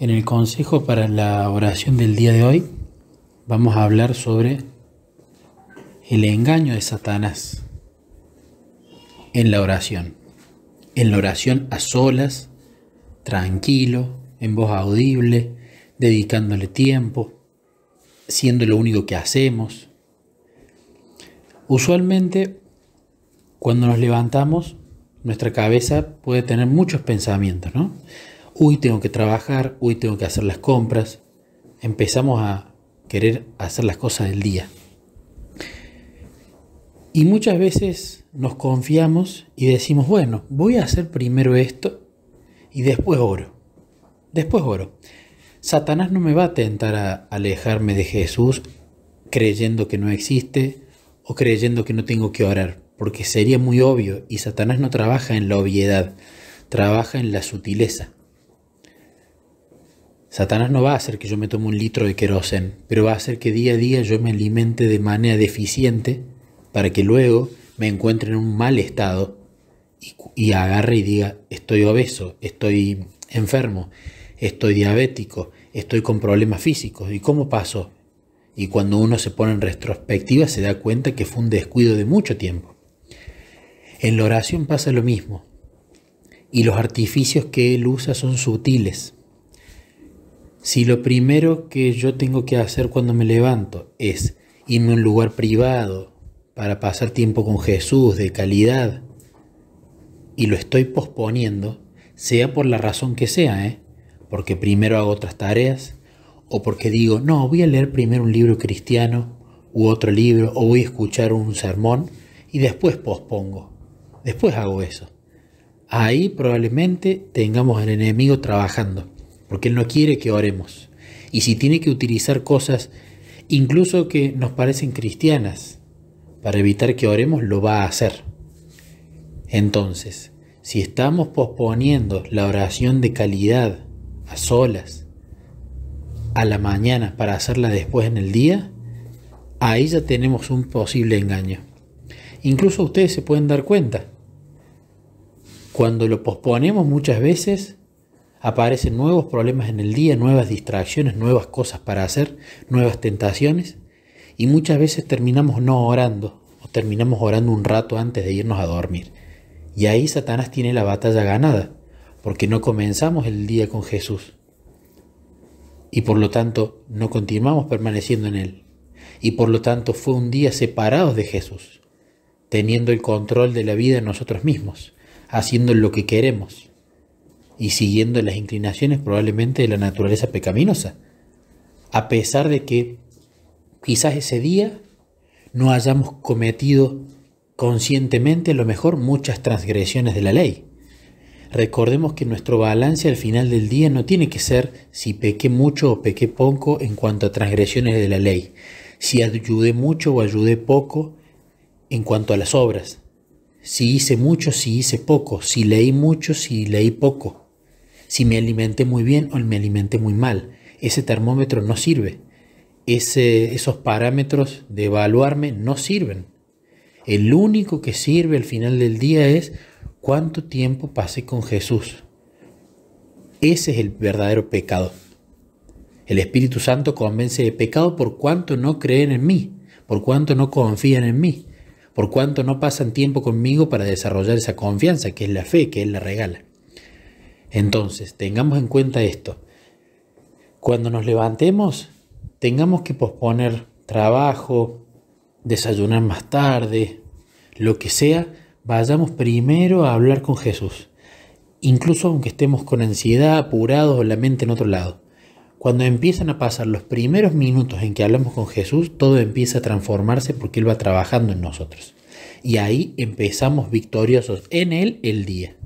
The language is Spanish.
En el consejo para la oración del día de hoy vamos a hablar sobre el engaño de Satanás en la oración. En la oración a solas, tranquilo, en voz audible, dedicándole tiempo, siendo lo único que hacemos. Usualmente, cuando nos levantamos, nuestra cabeza puede tener muchos pensamientos, ¿no? Uy, tengo que trabajar, uy, tengo que hacer las compras. Empezamos a querer hacer las cosas del día. Y muchas veces nos confiamos y decimos, bueno, voy a hacer primero esto y después oro. Después oro. Satanás no me va a tentar a alejarme de Jesús creyendo que no existe o creyendo que no tengo que orar, porque sería muy obvio y Satanás no trabaja en la obviedad, trabaja en la sutileza. Satanás no va a hacer que yo me tome un litro de querosen, pero va a hacer que día a día yo me alimente de manera deficiente para que luego me encuentre en un mal estado y, y agarre y diga, estoy obeso, estoy enfermo, estoy diabético, estoy con problemas físicos. ¿Y cómo pasó? Y cuando uno se pone en retrospectiva se da cuenta que fue un descuido de mucho tiempo. En la oración pasa lo mismo. Y los artificios que él usa son sutiles. Si lo primero que yo tengo que hacer cuando me levanto es irme a un lugar privado para pasar tiempo con Jesús de calidad y lo estoy posponiendo, sea por la razón que sea, ¿eh? porque primero hago otras tareas o porque digo, no, voy a leer primero un libro cristiano u otro libro o voy a escuchar un sermón y después pospongo, después hago eso. Ahí probablemente tengamos al enemigo trabajando porque Él no quiere que oremos. Y si tiene que utilizar cosas, incluso que nos parecen cristianas, para evitar que oremos, lo va a hacer. Entonces, si estamos posponiendo la oración de calidad a solas, a la mañana, para hacerla después en el día, ahí ya tenemos un posible engaño. Incluso ustedes se pueden dar cuenta. Cuando lo posponemos muchas veces, aparecen nuevos problemas en el día, nuevas distracciones, nuevas cosas para hacer, nuevas tentaciones y muchas veces terminamos no orando o terminamos orando un rato antes de irnos a dormir. Y ahí Satanás tiene la batalla ganada, porque no comenzamos el día con Jesús y por lo tanto no continuamos permaneciendo en Él. Y por lo tanto fue un día separados de Jesús, teniendo el control de la vida en nosotros mismos, haciendo lo que queremos y siguiendo las inclinaciones probablemente de la naturaleza pecaminosa, a pesar de que quizás ese día no hayamos cometido conscientemente a lo mejor muchas transgresiones de la ley. Recordemos que nuestro balance al final del día no tiene que ser si pequé mucho o pequé poco en cuanto a transgresiones de la ley, si ayudé mucho o ayudé poco en cuanto a las obras, si hice mucho, si hice poco, si leí mucho, si leí poco si me alimenté muy bien o me alimenté muy mal. Ese termómetro no sirve. Ese, esos parámetros de evaluarme no sirven. El único que sirve al final del día es cuánto tiempo pasé con Jesús. Ese es el verdadero pecado. El Espíritu Santo convence de pecado por cuanto no creen en mí, por cuanto no confían en mí, por cuanto no pasan tiempo conmigo para desarrollar esa confianza, que es la fe que Él la regala. Entonces, tengamos en cuenta esto. Cuando nos levantemos, tengamos que posponer trabajo, desayunar más tarde, lo que sea, vayamos primero a hablar con Jesús. Incluso aunque estemos con ansiedad, apurados o la mente en otro lado. Cuando empiezan a pasar los primeros minutos en que hablamos con Jesús, todo empieza a transformarse porque Él va trabajando en nosotros. Y ahí empezamos victoriosos en Él el día.